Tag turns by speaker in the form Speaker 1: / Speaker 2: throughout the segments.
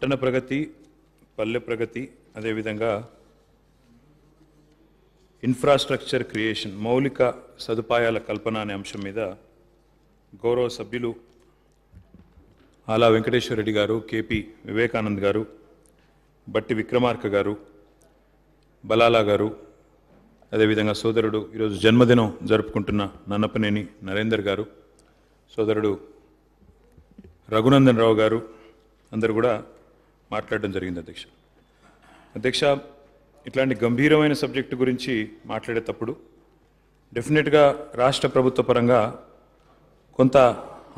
Speaker 1: పట్టణ ప్రగతి పల్లె ప్రగతి అదేవిధంగా ఇన్ఫ్రాస్ట్రక్చర్ క్రియేషన్ మౌలిక సదుపాయాల కల్పన అనే అంశం మీద గౌరవ సభ్యులు ఆలా వెంకటేశ్వర రెడ్డి గారు కేపీ వివేకానంద్ గారు బట్టి విక్రమార్క గారు బలాలా గారు అదేవిధంగా సోదరుడు ఈరోజు జన్మదినం జరుపుకుంటున్న నన్నపనేని నరేందర్ గారు సోదరుడు రఘునందన్ రావు గారు అందరు కూడా మాట్లాడడం జరిగింది అధ్యక్ష అధ్యక్ష ఇట్లాంటి గంభీరమైన సబ్జెక్టు గురించి మాట్లాడేటప్పుడు డెఫినెట్గా రాష్ట్ర ప్రభుత్వ పరంగా కొంత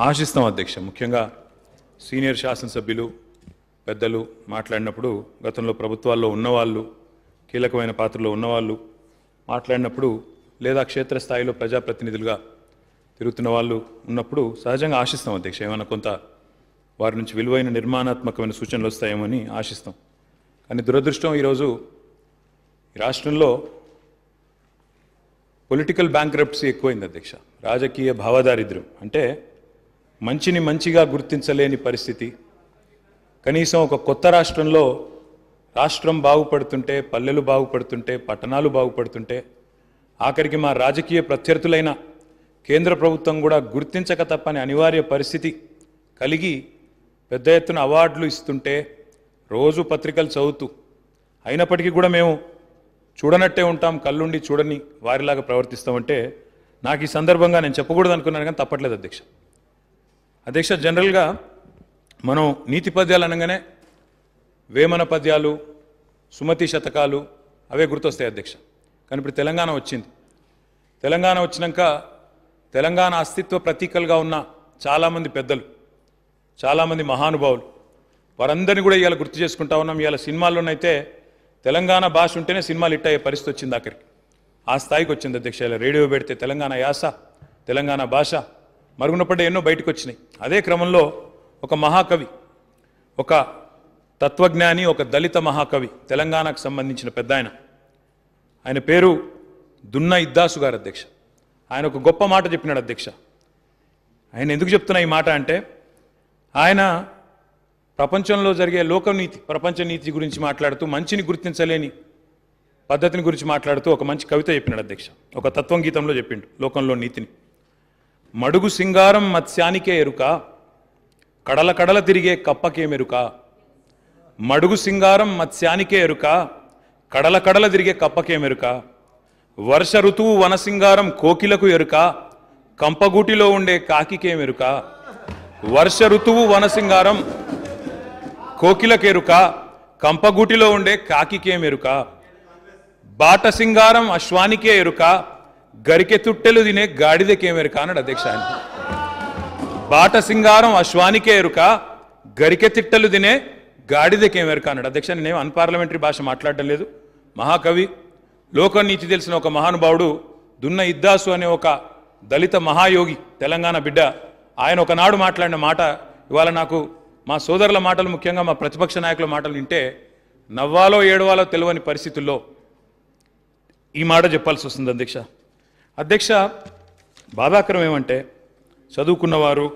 Speaker 1: ఆశిస్తాం అధ్యక్ష ముఖ్యంగా సీనియర్ శాసనసభ్యులు పెద్దలు మాట్లాడినప్పుడు గతంలో ప్రభుత్వాల్లో ఉన్నవాళ్ళు కీలకమైన పాత్రలో ఉన్నవాళ్ళు మాట్లాడినప్పుడు లేదా క్షేత్రస్థాయిలో ప్రజాప్రతినిధులుగా తిరుగుతున్న వాళ్ళు ఉన్నప్పుడు సహజంగా ఆశిస్తాం అధ్యక్ష ఏమైనా కొంత వారి నుంచి విలువైన నిర్మాణాత్మకమైన సూచనలు వస్తాయేమని ఆశిస్తాం కానీ దురదృష్టం ఈరోజు రాష్ట్రంలో పొలిటికల్ బ్యాంక్రప్సీ ఎక్కువైంది అధ్యక్ష రాజకీయ భావదారిద్ర్యం అంటే మంచిని మంచిగా గుర్తించలేని పరిస్థితి కనీసం ఒక కొత్త రాష్ట్రంలో రాష్ట్రం బాగుపడుతుంటే పల్లెలు బాగుపడుతుంటే పట్టణాలు బాగుపడుతుంటే ఆఖరికి మా రాజకీయ ప్రత్యర్థులైన కేంద్ర ప్రభుత్వం కూడా గుర్తించక తప్పని అనివార్య పరిస్థితి కలిగి పెద్ద ఎత్తున అవార్డులు ఇస్తుంటే రోజు పత్రికలు చదువుతూ అయినప్పటికీ కూడా మేము చూడనట్టే ఉంటాం కళ్ళుండి చూడని వారిలాగా ప్రవర్తిస్తామంటే నాకు ఈ సందర్భంగా నేను చెప్పకూడదు అనుకున్నాను కానీ తప్పట్లేదు అధ్యక్ష అధ్యక్ష జనరల్గా మనం నీతి పద్యాలు అనగానే వేమన పద్యాలు సుమతి శతకాలు అవే గుర్తొస్తాయి అధ్యక్ష కానీ ఇప్పుడు తెలంగాణ వచ్చింది తెలంగాణ వచ్చినాక తెలంగాణ అస్తిత్వ ప్రతీకలుగా ఉన్న చాలామంది పెద్దలు చాలామంది మహానుభావులు వారందరినీ కూడా ఇవాళ గుర్తు చేసుకుంటా ఉన్నాం ఇవాళ సినిమాల్లోనైతే తెలంగాణ భాష ఉంటేనే సినిమాలు ఇట్టయ్యే పరిస్థితి వచ్చింది అక్కడికి ఆ స్థాయికి వచ్చింది అధ్యక్ష ఇలా రేడియో పెడితే తెలంగాణ యాస తెలంగాణ భాష మరుగునపడ్డ ఎన్నో బయటకు వచ్చినాయి అదే క్రమంలో ఒక మహాకవి ఒక తత్వజ్ఞాని ఒక దళిత మహాకవి తెలంగాణకు సంబంధించిన పెద్ద ఆయన ఆయన పేరు దున్న ఇద్దాసు గారు అధ్యక్ష ఆయన ఒక గొప్ప మాట చెప్పినాడు అధ్యక్ష ఆయన ఎందుకు చెప్తున్నా ఈ మాట అంటే ఆయన ప్రపంచంలో జరిగే లోకనీతి ప్రపంచ నీతి గురించి మాట్లాడుతూ మంచిని గుర్తించలేని పద్ధతిని గురించి మాట్లాడుతూ ఒక మంచి కవిత చెప్పినాడు అధ్యక్ష ఒక తత్వం గీతంలో చెప్పిండు లోకంలో నీతిని మడుగు సింగారం మత్స్యానికే ఎరుక కడల కడల తిరిగే కప్పకేమెరుక మడుగు సింగారం మత్స్యానికే ఎరుక కడల కడల తిరిగే కప్పకేమెరుక వర్ష ఋతువు వనసింగారం కోకిలకు ఎరుక కంపగూటిలో ఉండే కాకికేమెరుక వర్ష ఋతువు వనసింగారం కోకిలకెరుక కంపగూటిలో ఉండే మెరుక బాట బాటసింగారం అశ్వానికే ఎరుక గరికె తుట్టెలు తినే మెరుక అన్నాడు అధ్యక్ష బాట సింగారం అశ్వానికే ఎరుక గరికె తిట్టెలు తినే మెరుక అన్నాడు అధ్యక్ష నేనేం అన్పార్లమెంటరీ భాష మాట్లాడడం లేదు మహాకవి లోక నీతి తెలిసిన ఒక మహానుభావుడు దున్న ఇద్దాసు అనే ఒక దళిత మహాయోగి తెలంగాణ బిడ్డ ఆయన ఒకనాడు మాట్లాడిన మాట ఇవాళ నాకు మా సోదరుల మాటలు ముఖ్యంగా మా ప్రతిపక్ష నాయకుల మాటలు వింటే నవ్వాలో ఏడవాలో తెలియని పరిస్థితుల్లో ఈ మాట చెప్పాల్సి వస్తుంది అధ్యక్ష అధ్యక్ష బాధాకరం ఏమంటే చదువుకున్నవారు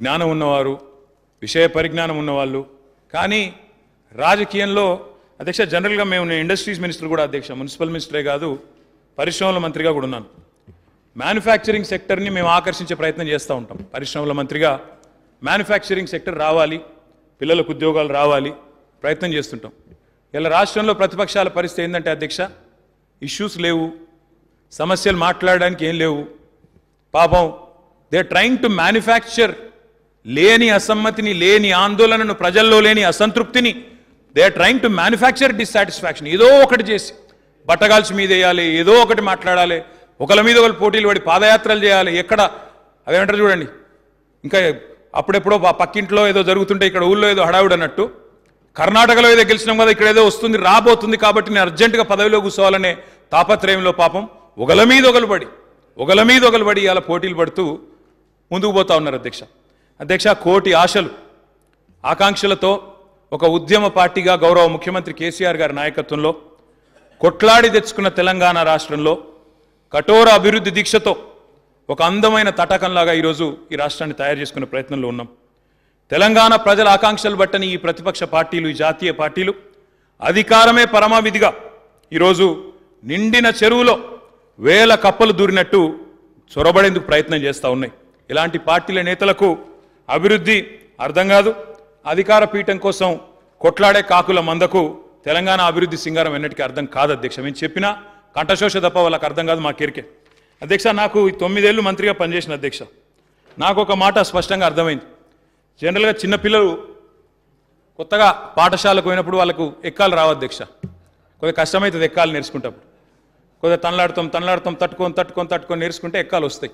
Speaker 1: జ్ఞానం ఉన్నవారు విషయ పరిజ్ఞానం ఉన్నవాళ్ళు కానీ రాజకీయంలో అధ్యక్ష జనరల్గా మేము ఇండస్ట్రీస్ మినిస్టర్ కూడా అధ్యక్ష మున్సిపల్ మినిస్టరే కాదు పరిశ్రమల మంత్రిగా కూడా ఉన్నాను మ్యానుఫ్యాక్చరింగ్ సెక్టర్ని మేము ఆకర్షించే ప్రయత్నం చేస్తూ ఉంటాం పరిశ్రమల మంత్రిగా మ్యానుఫ్యాక్చరింగ్ సెక్టర్ రావాలి పిల్లలకు ఉద్యోగాలు రావాలి ప్రయత్నం చేస్తుంటాం ఇలా రాష్ట్రంలో ప్రతిపక్షాల పరిస్థితి ఏంటంటే అధ్యక్ష ఇష్యూస్ లేవు సమస్యలు మాట్లాడడానికి ఏం లేవు పాపం దే ట్రయింగ్ టు మ్యానుఫ్యాక్చర్ లేని అసమ్మతిని లేని ఆందోళనను ప్రజల్లో లేని అసంతృప్తిని they trying to manufacture dissatisfaction ఏదో ఒకటి చేసి బట్టగాల్చి మీదేయాలి ఏదో ఒకటి మాట్లాడాలి ఒకళ్ళ మీద ఒకళ్ళు పోటీలు పడి పాదయాత్రలు చేయాలి ఎక్కడ అదేమంటారు చూడండి ఇంకా అప్పుడెప్పుడో పక్కింట్లో ఏదో జరుగుతుంటే ఇక్కడ ఊళ్ళో ఏదో హడావుడు అన్నట్టు కర్ణాటకలో ఏదో గెలిచినాం కదా ఇక్కడ ఏదో వస్తుంది రాబోతుంది కాబట్టి నేను అర్జెంటుగా పదవిలో కూర్చోవాలనే తాపత్రయంలో పాపం ఒకల మీద ఒకలు పడి ఒకల మీద ఒకలు పడి ఇలా పోటీలు పడుతూ ముందుకు పోతా ఉన్నారు అధ్యక్ష అధ్యక్ష కోటి ఆశలు ఆకాంక్షలతో ఒక ఉద్యమ పార్టీగా గౌరవ ముఖ్యమంత్రి కేసీఆర్ గారి నాయకత్వంలో కొట్లాడి తెచ్చుకున్న తెలంగాణ రాష్ట్రంలో కఠోర అభివృద్ధి దీక్షతో ఒక అందమైన తటకంలాగా ఈరోజు ఈ రాష్ట్రాన్ని తయారు చేసుకునే ప్రయత్నంలో ఉన్నాం తెలంగాణ ప్రజల ఆకాంక్షలు బట్టని ఈ ప్రతిపక్ష పార్టీలు ఈ జాతీయ పార్టీలు అధికారమే పరమావిధిగా ఈరోజు నిండిన చెరువులో వేల కప్పలు దూరినట్టు చొరబడేందుకు ప్రయత్నం చేస్తూ ఉన్నాయి ఇలాంటి పార్టీల నేతలకు అభివృద్ధి అర్థం కాదు అధికార పీఠం కోసం కొట్లాడే కాకుల మందకు తెలంగాణ అభివృద్ధి సింగారం ఎన్నటికీ అర్థం కాదు అధ్యక్ష మేము చెప్పినా కంఠశోష తప్ప వాళ్ళకి అర్థం కాదు మా కెరికే అధ్యక్ష నాకు ఈ తొమ్మిదేళ్ళు మంత్రిగా పనిచేసిన అధ్యక్ష నాకు ఒక మాట స్పష్టంగా అర్థమైంది జనరల్గా చిన్నపిల్లలు కొత్తగా పాఠశాలకు పోయినప్పుడు వాళ్ళకు ఎక్కాలు రావు అధ్యక్ష కొద్దిగా కష్టమవుతుంది ఎక్కాలు నేర్చుకుంటప్పుడు కొద్దిగా తనలాడతాం తనలాడతాం తట్టుకొని తట్టుకొని తట్టుకొని నేర్చుకుంటే ఎక్కాలు వస్తాయి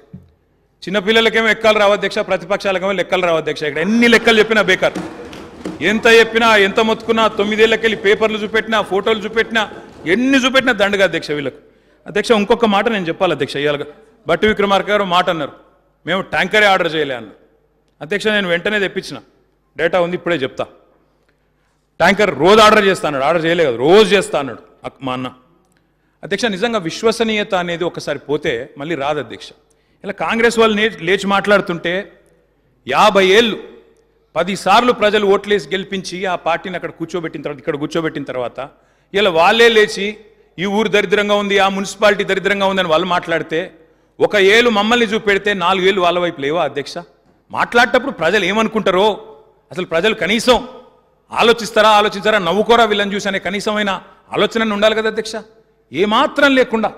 Speaker 1: చిన్నపిల్లలకేమో ఎక్కాలి రావు అధ్యక్ష ప్రతిపక్షాలకేమో లెక్కలు రావు అధ్యక్ష ఇక్కడ ఎన్ని లెక్కలు చెప్పినా బేకార్ ఎంత చెప్పినా ఎంత మొత్తుకున్నా తొమ్మిదేళ్ళకెళ్ళి పేపర్లు చూపెట్టినా ఫోటోలు చూపెట్టినా ఎన్ని చూపెట్టిన దండగా అధ్యక్ష వీళ్ళకు అధ్యక్ష ఇంకొక మాట నేను చెప్పాలి అధ్యక్ష ఇవాళగా బట్టి విక్రమార్క గారు మాట అన్నారు మేము ట్యాంకరే ఆర్డర్ చేయలే అన్నారు అధ్యక్ష నేను వెంటనే తెప్పించిన డేటా ఉంది ఇప్పుడే చెప్తా ట్యాంకర్ రోజు ఆర్డర్ చేస్తాడు ఆర్డర్ చేయలే కదా రోజు చేస్తా అన్నాడు మా అన్న అధ్యక్ష నిజంగా విశ్వసనీయత అనేది ఒకసారి పోతే మళ్ళీ రాదు అధ్యక్ష ఇలా కాంగ్రెస్ వాళ్ళు లేచి మాట్లాడుతుంటే యాభై ఏళ్ళు పదిసార్లు ప్రజలు ఓట్లేసి గెలిపించి ఆ పార్టీని అక్కడ కూర్చోబెట్టిన తర్వాత ఇక్కడ కూర్చోబెట్టిన తర్వాత ఇలా వాళ్ళే లేచి ఈ ఊరు దరిద్రంగా ఉంది ఆ మున్సిపాలిటీ దరిద్రంగా ఉందని వాళ్ళు మాట్లాడితే ఒక ఏళ్ళు మమ్మల్ని చూపెడితే నాలుగు ఏళ్ళు వాళ్ళ వైపు లేవా అధ్యక్ష మాట్లాడేటప్పుడు ప్రజలు ఏమనుకుంటారో అసలు ప్రజలు కనీసం ఆలోచిస్తారా ఆలోచించారా నవ్వుకోరా వీళ్ళని చూసి అనే కనీసమైన ఆలోచన ఉండాలి కదా అధ్యక్ష ఏమాత్రం లేకుండా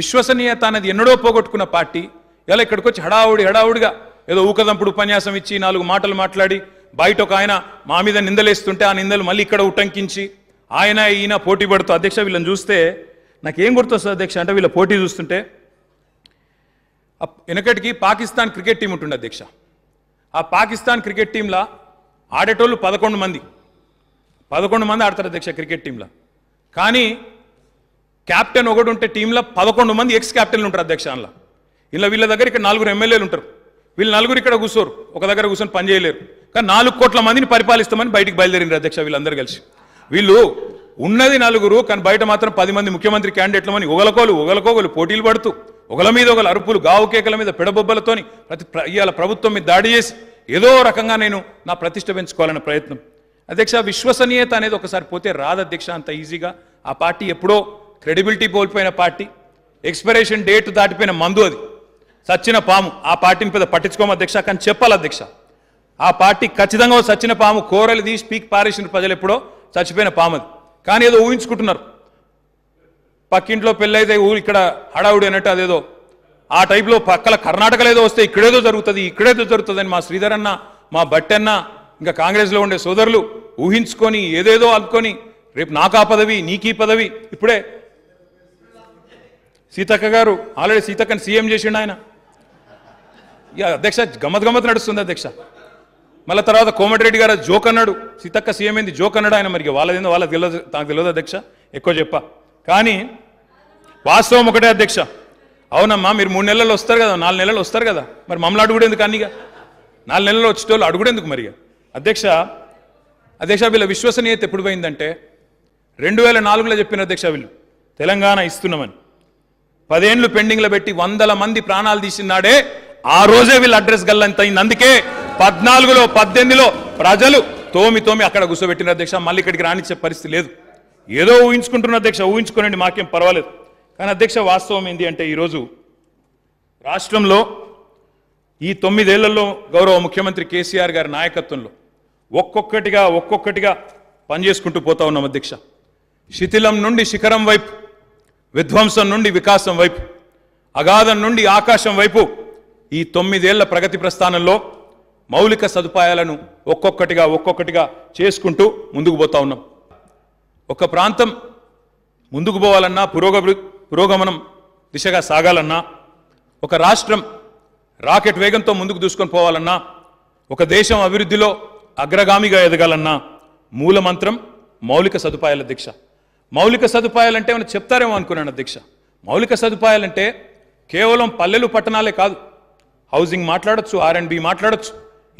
Speaker 1: విశ్వసనీయత అనేది ఎన్నడో పోగొట్టుకున్న పార్టీ ఇలా ఇక్కడికి వచ్చి హడావుడి హడావుడిగా ఏదో ఊకదంపుడు ఉపన్యాసం ఇచ్చి నాలుగు మాటలు మాట్లాడి బయట ఒక ఆయన మా మీద నిందలేస్తుంటే ఆ నిందలు మళ్ళీ ఇక్కడ ఉటంకించి ఆయన ఈయన పోటీ పడుతూ అధ్యక్ష వీళ్ళని చూస్తే నాకేం గుర్తొస్తుంది అధ్యక్ష అంటే వీళ్ళ పోటీ చూస్తుంటే వెనకటికి పాకిస్తాన్ క్రికెట్ టీం ఉంటుండే అధ్యక్ష ఆ పాకిస్తాన్ క్రికెట్ టీంలో ఆడేటోళ్ళు పదకొండు మంది పదకొండు మంది ఆడతారు అధ్యక్ష క్రికెట్ టీంలో కానీ క్యాప్టెన్ ఒకటి ఉంటే టీంలో పదకొండు మంది ఎక్స్ క్యాప్టెన్లు ఉంటారు అధ్యక్ష అందులో ఇలా వీళ్ళ దగ్గర ఇక్కడ నలుగురు ఎమ్మెల్యేలు ఉంటారు వీళ్ళు నలుగురు ఇక్కడ కూర్చోరు ఒక దగ్గర కూర్చొని పనిచేయలేరు కానీ నాలుగు కోట్ల మందిని పరిపాలిస్తామని బయటికి బయలుదేరింది అధ్యక్ష వీళ్ళందరూ కలిసి వీళ్ళు ఉన్నది నలుగురు కానీ బయట మాత్రం పది మంది ముఖ్యమంత్రి క్యాండిడేట్లమని ఉగలకోలు ఉగలకోగలు పోటీలు పడుతూ ఒకల మీద ఒకరు అరుపులు గావు కేకల మీద పిడబొబ్బలతోని ప్రతి ఇవాళ ప్రభుత్వం మీద దాడి చేసి ఏదో రకంగా నేను నా ప్రతిష్ట పెంచుకోవాలనే ప్రయత్నం అధ్యక్ష విశ్వసనీయత అనేది ఒకసారి పోతే రాదు అధ్యక్ష అంత ఈజీగా ఆ పార్టీ ఎప్పుడో క్రెడిబిలిటీ కోల్పోయిన పార్టీ ఎక్స్పైరేషన్ డేట్ దాటిపోయిన మందు అది సచ్చిన పాము ఆ పార్టీని పెద్ద పట్టించుకోమ అధ్యక్ష కానీ చెప్పాలి అధ్యక్ష ఆ పార్టీ ఖచ్చితంగా సచ్చిన పాము కోరలు తీసి పీక్ పారేసిన ప్రజలు ఎప్పుడో చచ్చిపోయిన పామది కానీ ఏదో ఊహించుకుంటున్నారు పక్కింట్లో పెళ్ళైతే ఊరు ఇక్కడ హడావుడి అన్నట్టు అదేదో ఆ టైప్లో పక్కల కర్ణాటకలో ఏదో వస్తే ఇక్కడేదో జరుగుతుంది ఇక్కడేదో జరుగుతుందని మా శ్రీధర్ అన్న మా భట్టన్న ఇంకా కాంగ్రెస్లో ఉండే సోదరులు ఊహించుకొని ఏదేదో అనుకొని రేపు నాకా పదవి నీకీ పదవి ఇప్పుడే సీతక్క గారు ఆల్రెడీ సీతక్కని సీఎం చేసిండు ఆయన ఇక అధ్యక్ష గమ్మత్ గమ్మత్ నడుస్తుంది అధ్యక్ష మళ్ళీ తర్వాత కోమటిరెడ్డి గారు జోక్ అన్నాడు సీతక్క సీఎం ఏంది జోక్ అన్నాడు ఆయన మరి వాళ్ళదేందో వాళ్ళకి తెలియదు నాకు తెలియదు అధ్యక్ష ఎక్కువ చెప్ప కానీ వాస్తవం ఒకటే అధ్యక్ష అవునమ్మా మీరు మూడు నెలలు వస్తారు కదా నాలుగు నెలలు వస్తారు కదా మరి మమ్మల్ని అడుగుడేందుకు అన్నిగా నాలుగు నెలలు వచ్చేటోళ్ళు అడుగుడేందుకు మరిగా అధ్యక్ష అధ్యక్ష వీళ్ళ విశ్వసనీయత ఎప్పుడు పోయిందంటే రెండు వేల నాలుగులో చెప్పిన అధ్యక్ష వీళ్ళు తెలంగాణ ఇస్తున్నామని పదేండ్లు పెండింగ్లో పెట్టి వందల మంది ప్రాణాలు తీసినాడే ఆ రోజే వీళ్ళ అడ్రస్ గల్లంతయింది అందుకే పద్నాలుగులో పద్దెనిమిదిలో ప్రజలు తోమి తోమి అక్కడ కూర్చోబెట్టిన అధ్యక్ష మళ్ళీ ఇక్కడికి రానిచ్చే పరిస్థితి లేదు ఏదో ఊహించుకుంటున్న అధ్యక్ష ఊహించుకోనండి మాకేం పర్వాలేదు కానీ అధ్యక్ష వాస్తవం ఏంటి అంటే ఈరోజు రాష్ట్రంలో ఈ తొమ్మిదేళ్లలో గౌరవ ముఖ్యమంత్రి కేసీఆర్ గారి నాయకత్వంలో ఒక్కొక్కటిగా ఒక్కొక్కటిగా పనిచేసుకుంటూ పోతా ఉన్నాం అధ్యక్ష శిథిలం నుండి శిఖరం వైపు విధ్వంసం నుండి వికాసం వైపు అగాధం నుండి ఆకాశం వైపు ఈ తొమ్మిదేళ్ల ప్రగతి ప్రస్థానంలో మౌలిక సదుపాయాలను ఒక్కొక్కటిగా ఒక్కొక్కటిగా చేసుకుంటూ ముందుకు పోతా ఉన్నాం ఒక ప్రాంతం ముందుకు పోవాలన్నా పురోగ పురోగమనం దిశగా సాగాలన్నా ఒక రాష్ట్రం రాకెట్ వేగంతో ముందుకు దూసుకొని పోవాలన్నా ఒక దేశం అభివృద్ధిలో అగ్రగామిగా ఎదగాలన్నా మూలమంత్రం మౌలిక సదుపాయాల దీక్ష మౌలిక సదుపాయాలంటే మనం చెప్తారేమో అనుకున్నాను అధ్యక్ష మౌలిక సదుపాయాలంటే కేవలం పల్లెలు పట్టణాలే కాదు హౌసింగ్ మాట్లాడచ్చు బి మాట్లాడచ్చు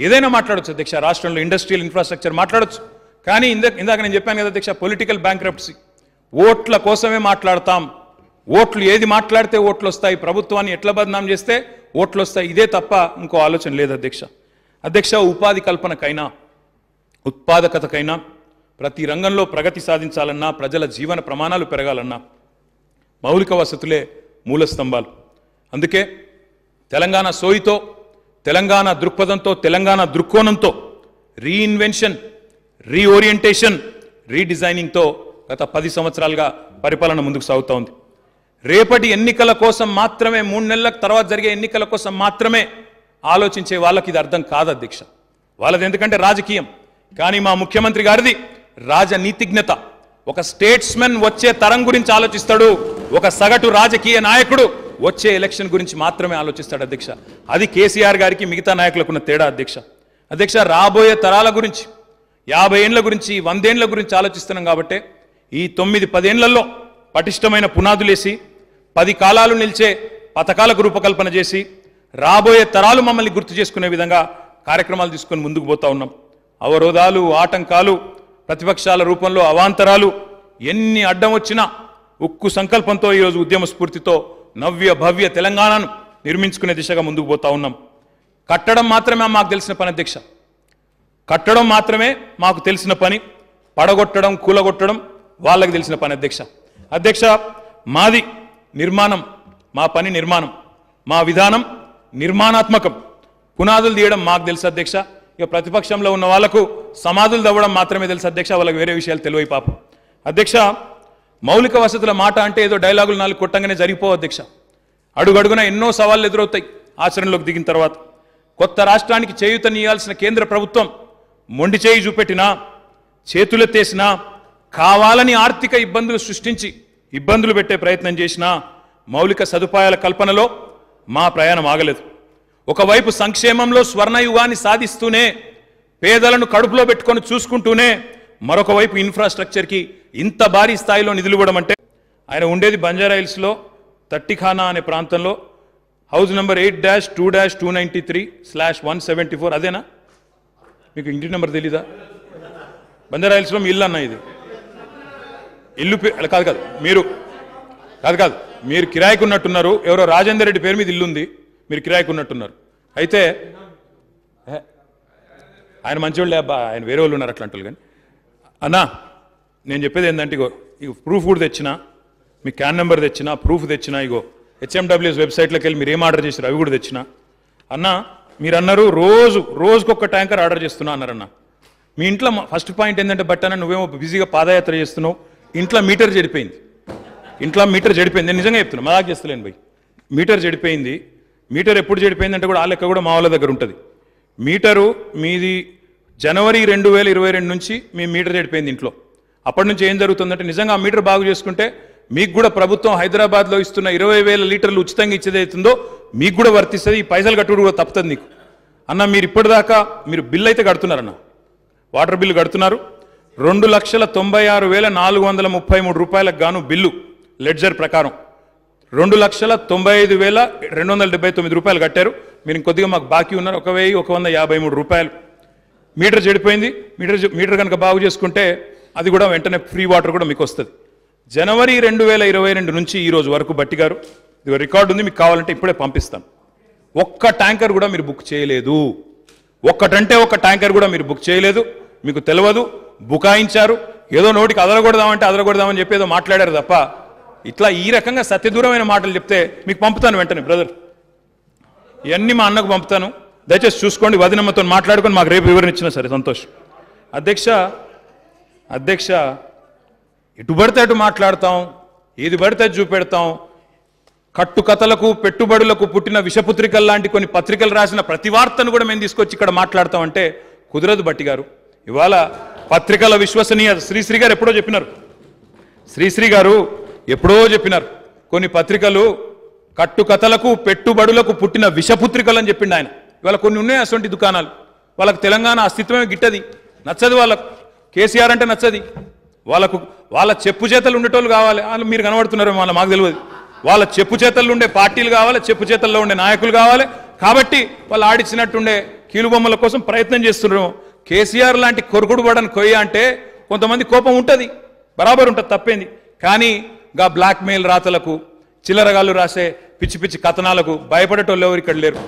Speaker 1: ఏదైనా మాట్లాడచ్చు అధ్యక్ష రాష్ట్రంలో ఇండస్ట్రియల్ ఇన్ఫ్రాస్ట్రక్చర్ మాట్లాడచ్చు కానీ ఇంద ఇందాక నేను చెప్పాను కదా అధ్యక్ష పొలిటికల్ బ్యాంక్ ఓట్ల కోసమే మాట్లాడతాం ఓట్లు ఏది మాట్లాడితే ఓట్లు వస్తాయి ప్రభుత్వాన్ని ఎట్లా బదనాం చేస్తే ఓట్లు వస్తాయి ఇదే తప్ప ఇంకో ఆలోచన లేదు అధ్యక్ష అధ్యక్ష ఉపాధి కల్పనకైనా ఉత్పాదకతకైనా ప్రతి రంగంలో ప్రగతి సాధించాలన్నా ప్రజల జీవన ప్రమాణాలు పెరగాలన్నా మౌలిక వసతులే మూల స్తంభాలు అందుకే తెలంగాణ సోయితో తెలంగాణ దృక్పథంతో తెలంగాణ దృక్కోణంతో రీఇన్వెన్షన్ రీఓరియంటేషన్ రీడిజైనింగ్తో గత పది సంవత్సరాలుగా పరిపాలన ముందుకు సాగుతూ ఉంది రేపటి ఎన్నికల కోసం మాత్రమే మూడు నెలల తర్వాత జరిగే ఎన్నికల కోసం మాత్రమే ఆలోచించే వాళ్ళకి ఇది అర్థం కాదు అధ్యక్ష వాళ్ళది ఎందుకంటే రాజకీయం కానీ మా ముఖ్యమంత్రి గారిది రాజనీతిజ్ఞత ఒక స్టేట్స్మెన్ వచ్చే తరం గురించి ఆలోచిస్తాడు ఒక సగటు రాజకీయ నాయకుడు వచ్చే ఎలక్షన్ గురించి మాత్రమే ఆలోచిస్తాడు అధ్యక్ష అది కేసీఆర్ గారికి మిగతా నాయకులకు ఉన్న తేడా అధ్యక్ష అధ్యక్ష రాబోయే తరాల గురించి యాభై ఏండ్ల గురించి వందేండ్ల గురించి ఆలోచిస్తున్నాం కాబట్టే ఈ తొమ్మిది పదేండ్లలో పటిష్టమైన పునాదులేసి పది కాలాలు నిలిచే పథకాలకు రూపకల్పన చేసి రాబోయే తరాలు మమ్మల్ని గుర్తు చేసుకునే విధంగా కార్యక్రమాలు తీసుకొని ముందుకు పోతా ఉన్నాం అవరోధాలు ఆటంకాలు ప్రతిపక్షాల రూపంలో అవాంతరాలు ఎన్ని అడ్డం వచ్చినా ఉక్కు సంకల్పంతో ఈరోజు ఉద్యమ స్ఫూర్తితో నవ్య భవ్య తెలంగాణను నిర్మించుకునే దిశగా ముందుకు పోతా ఉన్నాం కట్టడం మాత్రమే మాకు తెలిసిన పని అధ్యక్ష కట్టడం మాత్రమే మాకు తెలిసిన పని పడగొట్టడం కూలగొట్టడం వాళ్ళకి తెలిసిన పని అధ్యక్ష అధ్యక్ష మాది నిర్మాణం మా పని నిర్మాణం మా విధానం నిర్మాణాత్మకం పునాదులు తీయడం మాకు తెలుసు అధ్యక్ష ఇక ప్రతిపక్షంలో ఉన్న వాళ్లకు సమాధులు తవ్వడం మాత్రమే తెలుసు అధ్యక్ష వాళ్ళకి వేరే విషయాలు తెలివై పాపం అధ్యక్ష మౌలిక వసతుల మాట అంటే ఏదో డైలాగులు నాలుగు కొట్టంగానే జరిగిపోవు అధ్యక్ష అడుగడుగున ఎన్నో సవాళ్ళు ఎదురవుతాయి ఆచరణలోకి దిగిన తర్వాత కొత్త రాష్ట్రానికి చేయూతనియాల్సిన కేంద్ర ప్రభుత్వం మొండి చేయి చూపెట్టినా చేతులెత్తేసినా కావాలని ఆర్థిక ఇబ్బందులు సృష్టించి ఇబ్బందులు పెట్టే ప్రయత్నం చేసినా మౌలిక సదుపాయాల కల్పనలో మా ప్రయాణం ఆగలేదు ఒకవైపు సంక్షేమంలో స్వర్ణయుగాన్ని సాధిస్తూనే పేదలను కడుపులో పెట్టుకొని చూసుకుంటూనే మరొక వైపు ఇన్ఫ్రాస్ట్రక్చర్కి ఇంత భారీ స్థాయిలో నిధులు ఇవ్వడం అంటే ఆయన ఉండేది బంజారాయిల్స్లో తట్టిఖానా అనే ప్రాంతంలో house number eight dash two dash two ninety three slash one seventy four అదేనా మీకు ఇంటి నెంబర్ తెలీదా బంజారాయిల్స్లో మీ ఇల్లు అన్న ఇది ఇల్లు కాదు కాదు మీరు కాదు కాదు మీరు కిరాయికి ఉన్నట్టున్నారు ఎవరో రాజేందర్ రెడ్డి పేరు మీద ఇల్లుంది మీరు కిరాయికి ఉన్నట్టున్నారు అయితే ఆయన వాళ్ళే అబ్బా ఆయన వేరే వాళ్ళు ఉన్నారు అట్లాంటి వాళ్ళు కానీ అన్నా నేను చెప్పేది ఏంటంటే ఇగో ఇక ప్రూఫ్ కూడా తెచ్చిన మీ క్యాన్ నెంబర్ తెచ్చిన ప్రూఫ్ తెచ్చిన ఇగో హెచ్ఎండబ్ల్యూఎస్ వెబ్సైట్లోకి వెళ్ళి మీరు ఏం ఆర్డర్ చేశారు అవి కూడా తెచ్చిన అన్న మీరు అన్నారు రోజు రోజుకొక ట్యాంకర్ ఆర్డర్ చేస్తున్నా అన్నారన్న మీ ఇంట్లో ఫస్ట్ పాయింట్ ఏంటంటే బట్ అన్న నువ్వేమో బిజీగా పాదయాత్ర చేస్తున్నావు ఇంట్లో మీటర్ చెడిపోయింది ఇంట్లో మీటర్ చెడిపోయింది నేను నిజంగా చెప్తున్నా మదాక్ చేస్తలేను భయ్ మీటర్ చెడిపోయింది మీటర్ ఎప్పుడు చెడిపోయిందంటే కూడా ఆ లెక్క కూడా మా వాళ్ళ దగ్గర ఉంటుంది మీటరు మీది జనవరి రెండు వేల ఇరవై రెండు నుంచి మీ మీటర్ చెడిపోయింది ఇంట్లో అప్పటి నుంచి ఏం జరుగుతుందంటే నిజంగా ఆ మీటర్ బాగు చేసుకుంటే మీకు కూడా ప్రభుత్వం హైదరాబాద్లో ఇస్తున్న ఇరవై వేల లీటర్లు ఉచితంగా ఇచ్చేది అవుతుందో మీకు కూడా వర్తిస్తుంది ఈ పైసలు కట్టుడు కూడా తప్పుతుంది నీకు అన్న మీరు ఇప్పటిదాకా మీరు బిల్ అయితే కడుతున్నారన్న వాటర్ బిల్లు కడుతున్నారు రెండు లక్షల తొంభై ఆరు వేల నాలుగు వందల ముప్పై మూడు రూపాయలకు గాను బిల్లు లెడ్జర్ ప్రకారం రెండు లక్షల తొంభై ఐదు వేల రెండు వందల డెబ్బై తొమ్మిది రూపాయలు కట్టారు మీరు ఇంకొద్దిగా మాకు బాకీ ఉన్నారు ఒక వెయ్యి ఒక వంద యాభై మూడు రూపాయలు మీటర్ చెడిపోయింది మీటర్ మీటర్ కనుక బాగు చేసుకుంటే అది కూడా వెంటనే ఫ్రీ వాటర్ కూడా మీకు వస్తుంది జనవరి రెండు వేల ఇరవై రెండు నుంచి ఈరోజు వరకు బట్టి గారు ఇది రికార్డు ఉంది మీకు కావాలంటే ఇప్పుడే పంపిస్తాను ఒక్క ట్యాంకర్ కూడా మీరు బుక్ చేయలేదు ఒక్కటంటే ఒక్క ట్యాంకర్ కూడా మీరు బుక్ చేయలేదు మీకు తెలియదు బుకాయించారు ఏదో నోటికి అదలకూడదామంటే అదలకూడదామని చెప్పి ఏదో మాట్లాడారు తప్ప ఇట్లా ఈ రకంగా సత్యదూరమైన మాటలు చెప్తే మీకు పంపుతాను వెంటనే బ్రదర్ ఇవన్నీ మా అన్నకు పంపుతాను దయచేసి చూసుకోండి వదినమ్మతో మాట్లాడుకొని మాకు రేపు వివరణ ఇచ్చినా సరే సంతోషం అధ్యక్ష అధ్యక్ష ఇటు పడితే అటు మాట్లాడతాం ఏది పడితే చూపెడతాం కట్టుకథలకు పెట్టుబడులకు పుట్టిన విషపుత్రికలు లాంటి కొన్ని పత్రికలు రాసిన ప్రతి వార్తను కూడా మేము తీసుకొచ్చి ఇక్కడ మాట్లాడతాం అంటే కుదరదు భట్టి గారు ఇవాళ పత్రికల విశ్వసనీయ శ్రీశ్రీ గారు ఎప్పుడో చెప్పినారు శ్రీశ్రీ గారు ఎప్పుడో చెప్పినారు కొన్ని పత్రికలు కట్టుకథలకు పెట్టుబడులకు పుట్టిన విషపుత్రికలు అని చెప్పిండు ఆయన ఇవాళ కొన్ని ఉన్నాయి అటువంటి దుకాణాలు వాళ్ళకు తెలంగాణ అస్తిత్వమే గిట్టది నచ్చదు వాళ్ళకు కేసీఆర్ అంటే నచ్చది వాళ్ళకు వాళ్ళ చెప్పు చేతలు ఉండేటోళ్ళు కావాలి వాళ్ళు మీరు కనబడుతున్నారు వాళ్ళ మాకు తెలియదు వాళ్ళ చెప్పు చేతల్లో ఉండే పార్టీలు కావాలి చెప్పు చేతల్లో ఉండే నాయకులు కావాలి కాబట్టి వాళ్ళు ఆడిచ్చినట్టుండే కీలుబొమ్మల కోసం ప్రయత్నం చేస్తున్నారు కేసీఆర్ లాంటి కొరుకుడు పడని కొయ్య అంటే కొంతమంది కోపం ఉంటుంది బరాబర్ ఉంటుంది తప్పేంది కానీ గా బ్లాక్మెయిల్ రాతలకు చిల్లరగాళ్ళు రాసే పిచ్చి పిచ్చి కథనాలకు భయపడేటోళ్ళు ఎవరు ఇక్కడ లేరు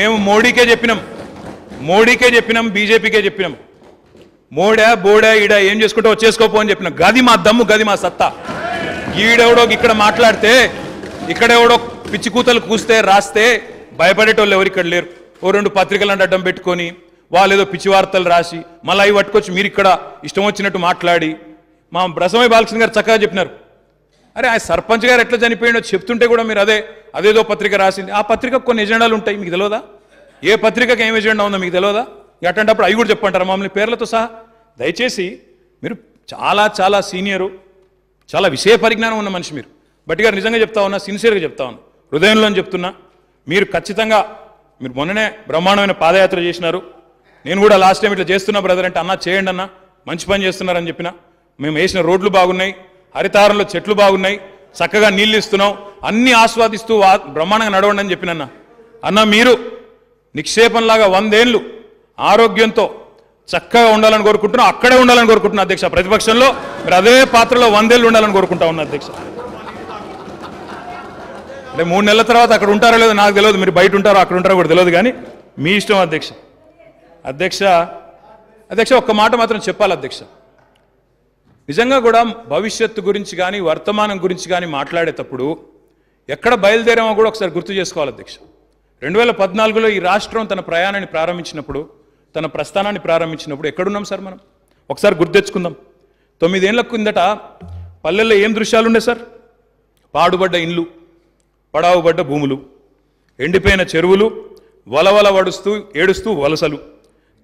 Speaker 1: మేము మోడీకే చెప్పినాం మోడీకే చెప్పినాం బీజేపీకే చెప్పినాం మోడా బోడా ఈడ ఏం చేసుకుంటే వచ్చేసుకోపో అని చెప్పినాం గది మా దమ్ము గది మా సత్తా ఈడెవడో ఇక్కడ మాట్లాడితే ఇక్కడెవడో పిచ్చి కూతలు కూస్తే రాస్తే భయపడేటోళ్ళు ఎవరు ఇక్కడ లేరు ఓ రెండు పత్రికలను అడ్డం పెట్టుకొని వాళ్ళు ఏదో పిచ్చి వార్తలు రాసి మళ్ళీ అవి పట్టుకొచ్చి మీరు ఇక్కడ ఇష్టం వచ్చినట్టు మాట్లాడి మా బ్రసమై బాలకృష్ణ గారు చక్కగా చెప్పినారు అరే ఆ సర్పంచ్ గారు ఎట్లా చనిపోయిండో చెప్తుంటే కూడా మీరు అదే అదేదో పత్రిక రాసింది ఆ పత్రిక కొన్ని ఎజెండాలు ఉంటాయి మీకు తెలియదా ఏ పత్రికకు ఏం ఎజెండా ఉందో మీకు తెలియదా అట్లాంటప్పుడు అవి కూడా చెప్పంటారు మమ్మల్ని పేర్లతో సహా దయచేసి మీరు చాలా చాలా సీనియరు చాలా విషయ పరిజ్ఞానం ఉన్న మనిషి మీరు బట్టి గారు నిజంగా చెప్తా ఉన్నా సిన్సియర్గా చెప్తా ఉన్నా హృదయంలో చెప్తున్నా మీరు ఖచ్చితంగా మీరు మొన్ననే బ్రహ్మాండమైన పాదయాత్ర చేసినారు నేను కూడా లాస్ట్ టైం ఇట్లా చేస్తున్నా బ్రదర్ అంటే అన్న చేయండి అన్న మంచి పని చేస్తున్నారని చెప్పిన మేము వేసిన రోడ్లు బాగున్నాయి హరితారంలో చెట్లు బాగున్నాయి చక్కగా నీళ్ళు ఇస్తున్నాం అన్ని ఆస్వాదిస్తూ బ్రహ్మాండంగా నడవండి అని చెప్పిన అన్న మీరు నిక్షేపంలాగా వందేళ్ళు ఆరోగ్యంతో చక్కగా ఉండాలని కోరుకుంటున్నాం అక్కడే ఉండాలని కోరుకుంటున్నా అధ్యక్ష ప్రతిపక్షంలో మీరు అదే పాత్రలో వందేళ్ళు ఉండాలని కోరుకుంటా ఉన్నా అధ్యక్ష అంటే మూడు నెలల తర్వాత అక్కడ ఉంటారో లేదో నాకు తెలియదు మీరు బయట ఉంటారో అక్కడ ఉంటారో కూడా తెలియదు కానీ మీ ఇష్టం అధ్యక్ష అధ్యక్ష అధ్యక్ష ఒక్క మాట మాత్రం చెప్పాలి అధ్యక్ష నిజంగా కూడా భవిష్యత్తు గురించి కానీ వర్తమానం గురించి కానీ మాట్లాడేటప్పుడు ఎక్కడ బయలుదేరామో కూడా ఒకసారి గుర్తు చేసుకోవాలి అధ్యక్ష రెండు వేల పద్నాలుగులో ఈ రాష్ట్రం తన ప్రయాణాన్ని ప్రారంభించినప్పుడు తన ప్రస్థానాన్ని ప్రారంభించినప్పుడు ఎక్కడున్నాం సార్ మనం ఒకసారి గుర్తెచ్చుకుందాం తొమ్మిదేళ్ల కిందట పల్లెల్లో ఏం దృశ్యాలు ఉండే సార్ పాడుబడ్డ ఇండ్లు పడావుబడ్డ భూములు ఎండిపోయిన చెరువులు వలవల వడుస్తూ ఏడుస్తూ వలసలు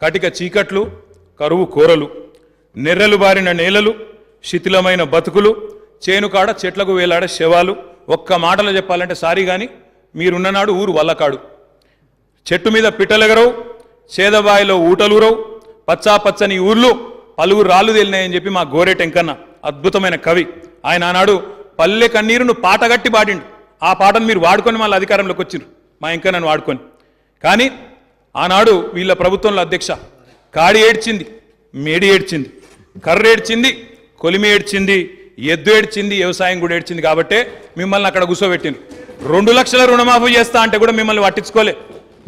Speaker 1: కటిక చీకట్లు కరువు కూరలు నెర్రలు బారిన నేలలు శిథిలమైన బతుకులు చేనుకాడ చెట్లకు వేలాడే శవాలు ఒక్క మాటలో చెప్పాలంటే సారీ కానీ మీరున్ననాడు ఊరు వల్లకాడు చెట్టు మీద పిట్టలెగరవు చేదబాయిలో ఊటలురవు పచ్చా పచ్చని ఊర్లు పలువురు రాళ్ళు తేలినాయని చెప్పి మా గోరే టెంకన్న అద్భుతమైన కవి ఆయన ఆనాడు పల్లె కన్నీరును పాటగట్టి పాడిండు ఆ పాటను మీరు వాడుకొని మళ్ళీ అధికారంలోకి వచ్చిండ్రు మా నన్ను వాడుకొని కానీ ఆనాడు వీళ్ళ ప్రభుత్వంలో అధ్యక్ష కాడి ఏడ్చింది మేడి ఏడ్చింది కర్ర ఏడ్చింది కొలిమి ఏడ్చింది ఎద్దు ఏడ్చింది వ్యవసాయం కూడా ఏడ్చింది కాబట్టే మిమ్మల్ని అక్కడ కూర్చోబెట్టిండ్రు రెండు లక్షల రుణమాఫీ చేస్తా అంటే కూడా మిమ్మల్ని పట్టించుకోలే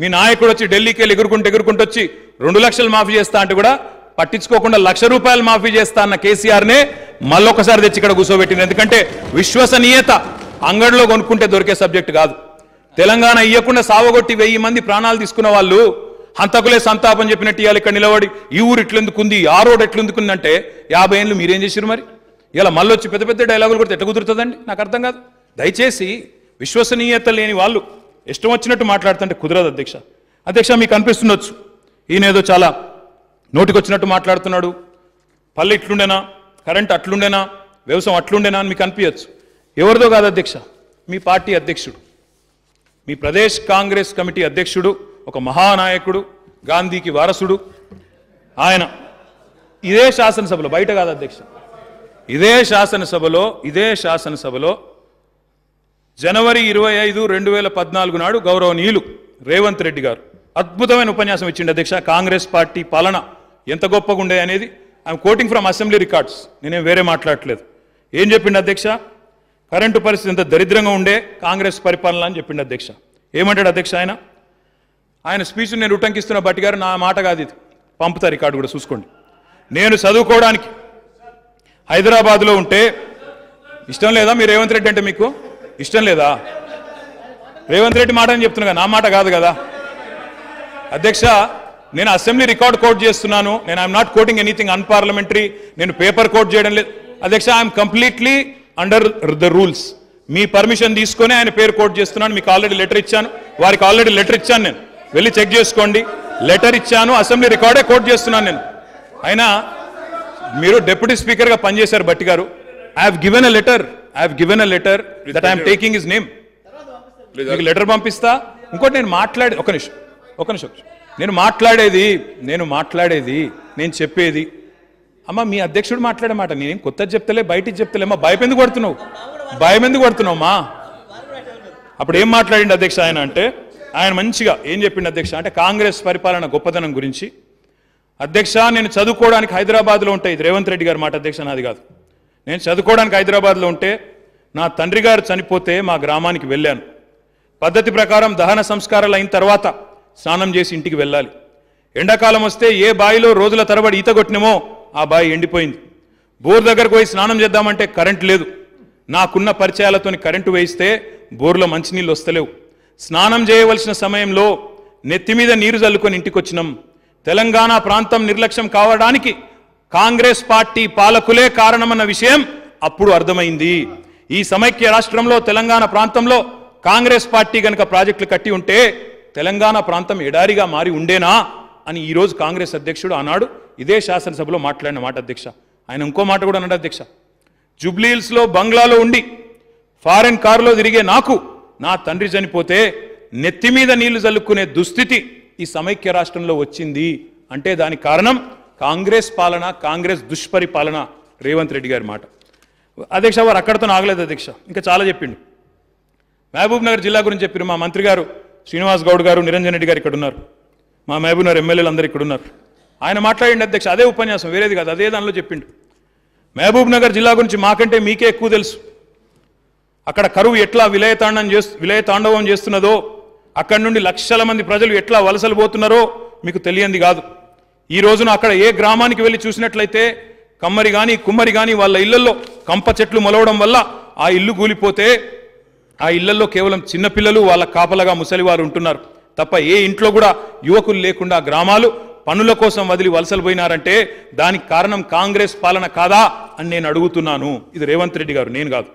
Speaker 1: మీ నాయకుడు వచ్చి ఢిల్లీకి వెళ్ళి ఎగురుకుంటూ ఎగురుకుంటూ వచ్చి రెండు లక్షలు మాఫీ చేస్తా అంటే కూడా పట్టించుకోకుండా లక్ష రూపాయలు మాఫీ చేస్తా అన్న కేసీఆర్నే మళ్ళొకసారి తెచ్చి ఇక్కడ కూర్చోబెట్టింది ఎందుకంటే విశ్వసనీయత అంగడిలో కొనుక్కుంటే దొరికే సబ్జెక్ట్ కాదు తెలంగాణ ఇవ్వకుండా సావగొట్టి వెయ్యి మంది ప్రాణాలు తీసుకున్న వాళ్ళు హంతకులే సంతాపం చెప్పినట్టు టీఆర్ ఇక్కడ నిలబడి ఈ ఊరు ఎట్లెందుకుంది ఆ రోడ్ ఎట్లెందుకుంది అంటే యాభై ఏళ్ళు మీరేం చేశారు మరి ఇలా మళ్ళీ వచ్చి పెద్ద పెద్ద డైలాగులు కూడా ఎట్ట కుదురుతుందండి నాకు అర్థం కాదు దయచేసి విశ్వసనీయత లేని వాళ్ళు ఇష్టం వచ్చినట్టు మాట్లాడుతుంటే కుదరదు అధ్యక్ష అధ్యక్ష మీకు అనిపిస్తుండొచ్చు ఈయనేదో చాలా నోటికొచ్చినట్టు మాట్లాడుతున్నాడు పల్లె ఇట్లుండేనా కరెంట్ అట్లుండేనా వ్యవసాయం అట్లుండేనా అని మీకు అనిపించచ్చు ఎవరిదో కాదు అధ్యక్ష మీ పార్టీ అధ్యక్షుడు మీ ప్రదేశ్ కాంగ్రెస్ కమిటీ అధ్యక్షుడు ఒక మహానాయకుడు గాంధీకి వారసుడు ఆయన ఇదే శాసనసభలో బయట కాదు అధ్యక్ష ఇదే శాసనసభలో ఇదే శాసనసభలో జనవరి ఇరవై ఐదు రెండు వేల పద్నాలుగు నాడు గౌరవనీయులు రేవంత్ రెడ్డి గారు అద్భుతమైన ఉపన్యాసం ఇచ్చిండే అధ్యక్ష కాంగ్రెస్ పార్టీ పాలన ఎంత గొప్పగా ఉండే అనేది I'm quoting from assembly records నేనేం వేరే మాట్లాడలేదు ఏం చెప్పిండు అధ్యక్ష కరెంటు పరిస్థితి ఎంత దరిద్రంగా ఉండే కాంగ్రెస్ పరిపాలన అని చెప్పిండు అధ్యక్ష ఏమంటాడు అధ్యక్ష ఆయన ఆయన స్పీచ్ని నేను ఉటంకిస్తున్న బట్టి గారు నా మాట కాదు ఇది పంపుతా రికార్డు కూడా చూసుకోండి నేను చదువుకోవడానికి హైదరాబాద్లో ఉంటే ఇష్టం లేదా మీరు రేవంత్ రెడ్డి అంటే మీకు ఇష్టం లేదా రేవంత్ రెడ్డి మాట అని చెప్తున్నా నా మాట కాదు కదా అధ్యక్ష నేను అసెంబ్లీ రికార్డ్ కోట్ చేస్తున్నాను నేను I'm not quoting anything unparliamentary నేను పేపర్ కోట్ చేయడం లేదు అధ్యక్ష I'm completely under the rules మీ పర్మిషన్ తీసుకొని ఆయన పేరు కోట్ చేస్తున్నాను మీకు ఆల్రెడీ లెటర్ ఇచ్చాను వారికి ఆల్రెడీ లెటర్ ఇచ్చాను నేను వెళ్ళి చెక్ చేసుకోండి లెటర్ ఇచ్చాను అసెంబ్లీ రికార్డే కోట్ చేస్తున్నాను నేను అయినా మీరు డిప్యూటీ స్పీకర్గా పనిచేశారు భట్టి గారు I have given a letter I have given a letter that I'm taking his name మీకు లెటర్ పంపిస్తా ఇంకోటి నేను మాట్లాడే ఒక నిమిషం ఒక నిమిషం నేను మాట్లాడేది నేను మాట్లాడేది నేను చెప్పేది అమ్మ మీ అధ్యక్షుడు మాట్లాడే మాట నేనేం కొత్త చెప్తలే బయటికి చెప్తలే అమ్మా భయం ఎందుకు కొడుతున్నావు భయం ఎందుకు కొడుతున్నావు అమ్మా అప్పుడు ఏం మాట్లాడండి అధ్యక్ష ఆయన అంటే ఆయన మంచిగా ఏం చెప్పిండు అధ్యక్ష అంటే కాంగ్రెస్ పరిపాలన గొప్పతనం గురించి అధ్యక్ష నేను చదువుకోవడానికి హైదరాబాద్లో ఉంటే ఇది రేవంత్ రెడ్డి గారు మాట అధ్యక్ష నాది కాదు నేను చదువుకోవడానికి హైదరాబాద్లో ఉంటే నా తండ్రి గారు చనిపోతే మా గ్రామానికి వెళ్ళాను పద్ధతి ప్రకారం దహన సంస్కారాలు అయిన తర్వాత స్నానం చేసి ఇంటికి వెళ్ళాలి ఎండాకాలం వస్తే ఏ బావిలో రోజుల తరబడి ఈత కొట్టినమో ఆ బావి ఎండిపోయింది బోర్ దగ్గరకు పోయి స్నానం చేద్దామంటే కరెంటు లేదు నాకున్న పరిచయాలతో కరెంటు వేయిస్తే బోర్లో మంచినీళ్ళు వస్తలేవు స్నానం చేయవలసిన సమయంలో నెత్తి మీద నీరు చల్లుకొని వచ్చినాం తెలంగాణ ప్రాంతం నిర్లక్ష్యం కావడానికి కాంగ్రెస్ పార్టీ పాలకులే కారణమన్న విషయం అప్పుడు అర్థమైంది ఈ సమైక్య రాష్ట్రంలో తెలంగాణ ప్రాంతంలో కాంగ్రెస్ పార్టీ గనక ప్రాజెక్టులు కట్టి ఉంటే తెలంగాణ ప్రాంతం ఎడారిగా మారి ఉండేనా అని ఈరోజు కాంగ్రెస్ అధ్యక్షుడు ఆనాడు ఇదే శాసనసభలో మాట్లాడిన మాట అధ్యక్ష ఆయన ఇంకో మాట కూడా అన్నాడు అధ్యక్ష జుబ్లీహిల్స్లో బంగ్లాలో ఉండి ఫారెన్ కారులో తిరిగే నాకు నా తండ్రి చనిపోతే నెత్తి మీద నీళ్లు చల్లుకునే దుస్థితి ఈ సమైక్య రాష్ట్రంలో వచ్చింది అంటే దానికి కారణం కాంగ్రెస్ పాలన కాంగ్రెస్ దుష్పరిపాలన రేవంత్ రెడ్డి గారి మాట అధ్యక్ష వారు అక్కడతో ఆగలేదు అధ్యక్ష ఇంకా చాలా చెప్పిండు మహబూబ్ నగర్ జిల్లా గురించి చెప్పిన మా మంత్రి గారు శ్రీనివాస్ గౌడ్ గారు నిరంజన్ రెడ్డి గారు ఇక్కడ ఉన్నారు మా మహబూబ్ నగర్ ఎమ్మెల్యేలు అందరు ఇక్కడ ఉన్నారు ఆయన మాట్లాడిండి అధ్యక్ష అదే ఉపన్యాసం వేరేది కాదు అదే దానిలో చెప్పిండు మహబూబ్ నగర్ జిల్లా గురించి మాకంటే మీకే ఎక్కువ తెలుసు అక్కడ కరువు ఎట్లా విలయతాండం చేస్తు విలయతాండవం చేస్తున్నదో అక్కడి నుండి లక్షల మంది ప్రజలు ఎట్లా వలసలు పోతున్నారో మీకు తెలియంది కాదు ఈ రోజున అక్కడ ఏ గ్రామానికి వెళ్ళి చూసినట్లయితే కమ్మరి కానీ కుమ్మరి కానీ వాళ్ళ ఇళ్లలో కంప చెట్లు మొలవడం వల్ల ఆ ఇల్లు కూలిపోతే ఆ ఇళ్లలో కేవలం చిన్నపిల్లలు వాళ్ళ కాపలగా ముసలివారు ఉంటున్నారు తప్ప ఏ ఇంట్లో కూడా యువకులు లేకుండా గ్రామాలు పనుల కోసం వదిలి వలసలు పోయినారంటే దానికి కారణం కాంగ్రెస్ పాలన కాదా అని నేను అడుగుతున్నాను ఇది రేవంత్ రెడ్డి గారు నేను కాదు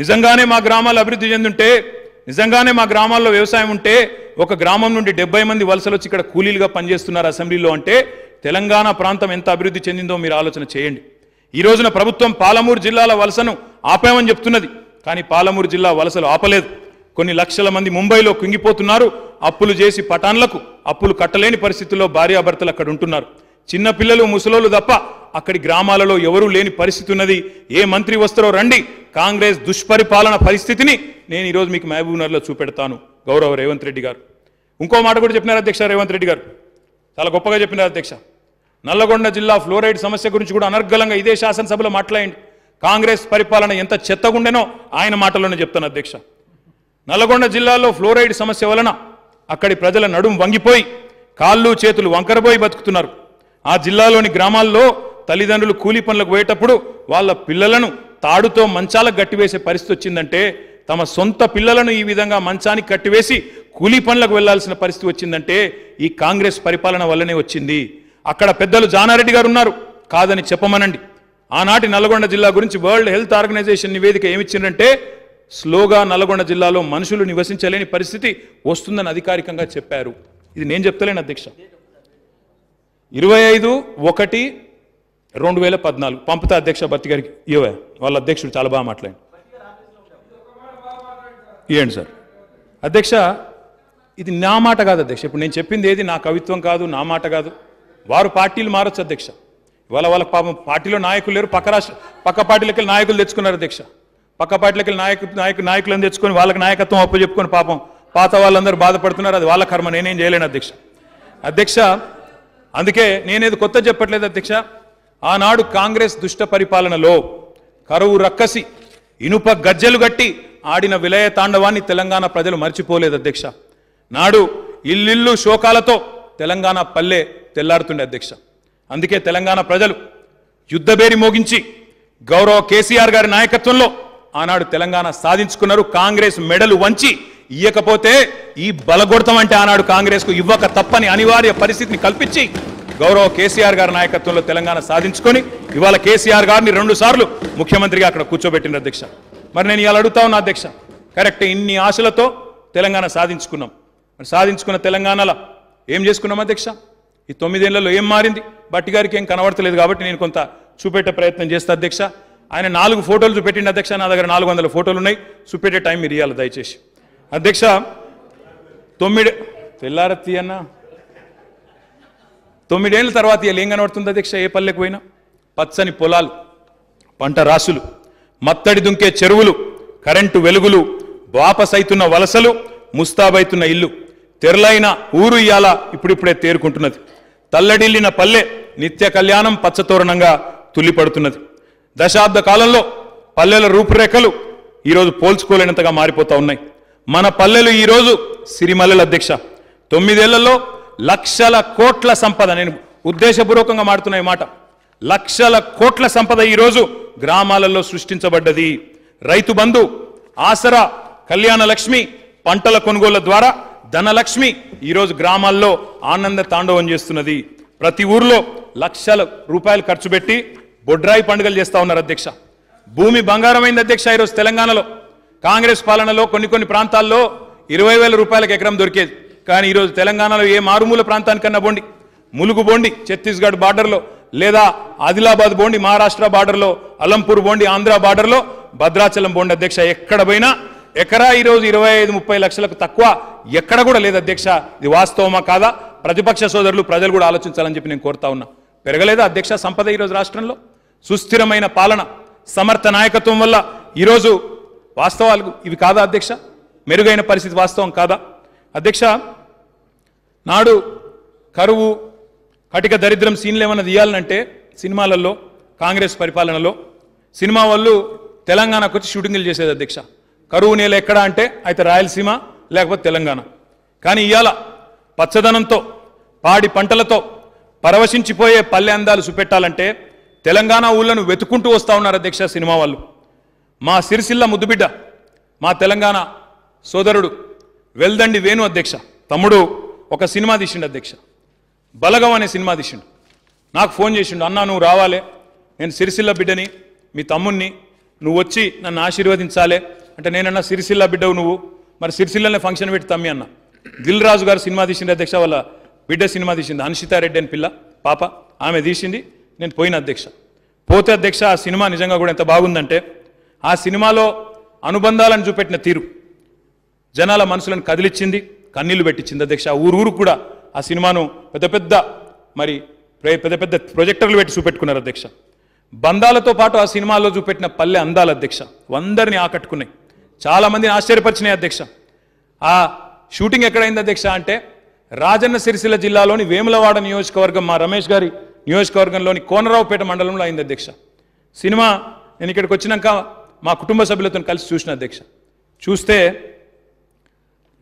Speaker 1: నిజంగానే మా గ్రామాలు అభివృద్ధి చెందుంటే నిజంగానే మా గ్రామాల్లో వ్యవసాయం ఉంటే ఒక గ్రామం నుండి డెబ్బై మంది వలసలు వచ్చి ఇక్కడ కూలీలుగా పనిచేస్తున్నారు అసెంబ్లీలో అంటే తెలంగాణ ప్రాంతం ఎంత అభివృద్ధి చెందిందో మీరు ఆలోచన చేయండి ఈ రోజున ప్రభుత్వం పాలమూరు జిల్లాల వలసను ఆపామని చెప్తున్నది కానీ పాలమూరు జిల్లా వలసలు ఆపలేదు కొన్ని లక్షల మంది ముంబైలో కుంగిపోతున్నారు అప్పులు చేసి పటాన్లకు అప్పులు కట్టలేని పరిస్థితుల్లో భార్యాభర్తలు అక్కడ ఉంటున్నారు చిన్నపిల్లలు ముసలోళ్ళు తప్ప అక్కడి గ్రామాలలో ఎవరూ లేని పరిస్థితి ఉన్నది ఏ మంత్రి వస్తారో రండి కాంగ్రెస్ దుష్పరిపాలన పరిస్థితిని నేను ఈరోజు మీకు మహబూబ్నగర్లో చూపెడతాను గౌరవ రేవంత్ రెడ్డి గారు ఇంకో మాట కూడా చెప్పినారు అధ్యక్ష రేవంత్ రెడ్డి గారు చాలా గొప్పగా చెప్పినారు అధ్యక్ష నల్లగొండ జిల్లా ఫ్లోరైడ్ సమస్య గురించి కూడా అనర్గలంగా ఇదే శాసనసభలో మాట్లాడండి కాంగ్రెస్ పరిపాలన ఎంత చెత్తగుండెనో ఆయన మాటలోనే చెప్తాను అధ్యక్ష నల్లగొండ జిల్లాలో ఫ్లోరైడ్ సమస్య వలన అక్కడి ప్రజల నడుం వంగిపోయి కాళ్ళు చేతులు వంకరపోయి బతుకుతున్నారు ఆ జిల్లాలోని గ్రామాల్లో తల్లిదండ్రులు కూలి పనులకు పోయేటప్పుడు వాళ్ళ పిల్లలను తాడుతో మంచాలకు గట్టివేసే పరిస్థితి వచ్చిందంటే తమ సొంత పిల్లలను ఈ విధంగా మంచానికి కట్టివేసి కూలీ పనులకు వెళ్లాల్సిన పరిస్థితి వచ్చిందంటే ఈ కాంగ్రెస్ పరిపాలన వల్లనే వచ్చింది అక్కడ పెద్దలు జానారెడ్డి గారు ఉన్నారు కాదని చెప్పమనండి ఆనాటి నల్గొండ జిల్లా గురించి వరల్డ్ హెల్త్ ఆర్గనైజేషన్ నివేదిక ఏమిచ్చిందంటే స్లోగా నల్గొండ జిల్లాలో మనుషులు నివసించలేని పరిస్థితి వస్తుందని అధికారికంగా చెప్పారు ఇది నేను చెప్తలేను అధ్యక్ష ఇరవై ఐదు ఒకటి రెండు వేల పద్నాలుగు పంపుతా అధ్యక్ష భర్తి గారికి ఇవే వాళ్ళ అధ్యక్షుడు చాలా బాగా మాట్లాడి ఇవ్వండి సార్ అధ్యక్ష ఇది నా మాట కాదు అధ్యక్ష ఇప్పుడు నేను చెప్పింది ఏది నా కవిత్వం కాదు నా మాట కాదు వారు పార్టీలు మారొచ్చు అధ్యక్ష ఇవాళ వాళ్ళ పాపం పార్టీలో నాయకులు లేరు పక్క రాష్ట్ర పక్క పార్టీలకి నాయకులు తెచ్చుకున్నారు అధ్యక్ష పక్క పార్టీలకి నాయకు నాయకు నాయకులను తెచ్చుకొని వాళ్ళకి నాయకత్వం అప్పు చెప్పుకొని పాపం పాత వాళ్ళందరూ బాధపడుతున్నారు అది వాళ్ళ కర్మ నేనేం చేయలేను అధ్యక్ష అధ్యక్ష అందుకే నేనేది కొత్త చెప్పట్లేదు అధ్యక్ష ఆనాడు కాంగ్రెస్ దుష్ట పరిపాలనలో కరువు రక్కసి ఇనుప గజ్జలు గట్టి ఆడిన విలయ తాండవాన్ని తెలంగాణ ప్రజలు మర్చిపోలేదు అధ్యక్ష నాడు ఇల్లిల్లు శోకాలతో తెలంగాణ పల్లె తెల్లారుతుండే అధ్యక్ష అందుకే తెలంగాణ ప్రజలు యుద్ధబేరి మోగించి గౌరవ కేసీఆర్ గారి నాయకత్వంలో ఆనాడు తెలంగాణ సాధించుకున్నారు కాంగ్రెస్ మెడలు వంచి ఇయ్యకపోతే ఈ బలగొడతం అంటే ఆనాడు కు ఇవ్వక తప్పని అనివార్య పరిస్థితిని కల్పించి గౌరవ కేసీఆర్ గారి నాయకత్వంలో తెలంగాణ సాధించుకొని ఇవాళ కేసీఆర్ గారిని రెండు సార్లు ముఖ్యమంత్రిగా అక్కడ కూర్చోబెట్టిన అధ్యక్ష మరి నేను ఇవాళ అడుగుతా ఉన్నా అధ్యక్ష కరెక్ట్ ఇన్ని ఆశలతో తెలంగాణ సాధించుకున్నాం సాధించుకున్న తెలంగాణలో ఏం చేసుకున్నాం అధ్యక్ష ఈ తొమ్మిదేళ్లలో ఏం మారింది బట్టి గారికి ఏం కనబడతలేదు కాబట్టి నేను కొంత చూపెట్టే ప్రయత్నం చేస్తా అధ్యక్ష ఆయన నాలుగు ఫోటోలు చూపెట్టిండి అధ్యక్ష నా దగ్గర నాలుగు వందల ఫోటోలు ఉన్నాయి చూపెట్టే టైం మీరు ఇవ్వాలి దయచేసి అధ్యక్ష తొమ్మిది తెల్లారత్తి అన్న తొమ్మిడేళ్ళ తర్వాత ఏం కనబడుతుంది అధ్యక్ష ఏ పల్లెకు పోయినా పచ్చని పొలాలు పంట రాసులు మత్తడి దుంకే చెరువులు కరెంటు వెలుగులు అవుతున్న వలసలు ముస్తాబైతున్న ఇల్లు తెరలైన ఊరు ఇయాల ఇప్పుడిప్పుడే తేరుకుంటున్నది తల్లడిల్లిన పల్లె నిత్య కళ్యాణం పచ్చతోరణంగా తుల్లిపడుతున్నది దశాబ్ద కాలంలో పల్లెల రూపురేఖలు ఈరోజు పోల్చుకోలేనంతగా మారిపోతూ ఉన్నాయి మన పల్లెలు ఈరోజు సిరిమల్లెల అధ్యక్ష తొమ్మిదేళ్లలో లక్షల కోట్ల సంపద నేను ఉద్దేశపూర్వకంగా మాడుతున్న మాట లక్షల కోట్ల సంపద ఈరోజు గ్రామాలలో సృష్టించబడ్డది రైతు బంధు ఆసరా కళ్యాణ లక్ష్మి పంటల కొనుగోళ్ల ద్వారా ధనలక్ష్మి ఈరోజు గ్రామాల్లో ఆనంద తాండవం చేస్తున్నది ప్రతి ఊర్లో లక్షల రూపాయలు ఖర్చు పెట్టి బొడ్రాయి పండుగలు చేస్తా ఉన్నారు అధ్యక్ష భూమి బంగారమైంది అధ్యక్ష ఈరోజు తెలంగాణలో కాంగ్రెస్ పాలనలో కొన్ని కొన్ని ప్రాంతాల్లో ఇరవై వేల రూపాయలకు ఎకరం దొరికేది కానీ ఈరోజు తెలంగాణలో ఏ మారుమూల ప్రాంతానికన్నా బోండి ములుగు బోండి ఛత్తీస్గఢ్ బార్డర్లో లేదా ఆదిలాబాద్ బోండి మహారాష్ట్ర బార్డర్లో అలంపూర్ బోండి ఆంధ్ర బార్డర్లో భద్రాచలం బోండి అధ్యక్ష ఎక్కడ పోయినా ఎకరా ఈరోజు ఇరవై ఐదు ముప్పై లక్షలకు తక్కువ ఎక్కడ కూడా లేదు అధ్యక్ష ఇది వాస్తవమా కాదా ప్రతిపక్ష సోదరులు ప్రజలు కూడా ఆలోచించాలని చెప్పి నేను కోరుతా ఉన్నా పెరగలేదా అధ్యక్ష సంపద ఈరోజు రాష్ట్రంలో సుస్థిరమైన పాలన సమర్థ నాయకత్వం వల్ల ఈరోజు వాస్తవాలు ఇవి కాదా అధ్యక్ష మెరుగైన పరిస్థితి వాస్తవం కాదా అధ్యక్ష నాడు కరువు కటిక దరిద్రం సీన్లు ఏమైనా తీయాలనంటే సినిమాలలో కాంగ్రెస్ పరిపాలనలో సినిమా వాళ్ళు తెలంగాణకు వచ్చి షూటింగ్లు చేసేది అధ్యక్ష కరువు నేల ఎక్కడ అంటే అయితే రాయలసీమ లేకపోతే తెలంగాణ కానీ ఇవాళ పచ్చదనంతో పాడి పంటలతో పరవశించిపోయే పల్లె అందాలు చూపెట్టాలంటే తెలంగాణ ఊళ్ళను వెతుకుంటూ వస్తూ ఉన్నారు అధ్యక్ష సినిమా వాళ్ళు మా సిరిసిల్ల ముద్దుబిడ్డ మా తెలంగాణ సోదరుడు వెల్దండి వేణు అధ్యక్ష తమ్ముడు ఒక సినిమా తీసిండు అధ్యక్ష బలగం అనే సినిమా తీసిండు నాకు ఫోన్ చేసిండు అన్నా నువ్వు రావాలే నేను సిరిసిల్ల బిడ్డని మీ తమ్ముణ్ణి నువ్వు వచ్చి నన్ను ఆశీర్వదించాలే అంటే నేనన్నా సిరిసిల్ల బిడ్డవు నువ్వు మరి సిరిసిల్లనే ఫంక్షన్ పెట్టి తమ్మి అన్న దిల్ రాజు గారు సినిమా తీసిండు అధ్యక్ష వాళ్ళ బిడ్డ సినిమా తీసింది హన్షితారెడ్డి అని పిల్ల పాప ఆమె తీసింది నేను పోయిన అధ్యక్ష పోతే అధ్యక్ష ఆ సినిమా నిజంగా కూడా ఎంత బాగుందంటే ఆ సినిమాలో అనుబంధాలను చూపెట్టిన తీరు జనాల మనసులను కదిలిచ్చింది కన్నీళ్లు పెట్టించింది అధ్యక్ష ఊరు ఊరు కూడా ఆ సినిమాను పెద్ద పెద్ద మరి పెద్ద పెద్ద ప్రొజెక్టర్లు పెట్టి చూపెట్టుకున్నారు అధ్యక్ష బంధాలతో పాటు ఆ సినిమాలో చూపెట్టిన పల్లె అందాలు అధ్యక్ష అందరిని ఆకట్టుకున్నాయి చాలామందిని ఆశ్చర్యపరిచినాయి అధ్యక్ష ఆ షూటింగ్ ఎక్కడైంది అధ్యక్ష అంటే రాజన్న సిరిసిల్ల జిల్లాలోని వేములవాడ నియోజకవర్గం మా రమేష్ గారి నియోజకవర్గంలోని కోనరావుపేట మండలంలో అయింది అధ్యక్ష సినిమా నేను ఇక్కడికి వచ్చినాక మా కుటుంబ సభ్యులతో కలిసి చూసిన అధ్యక్ష చూస్తే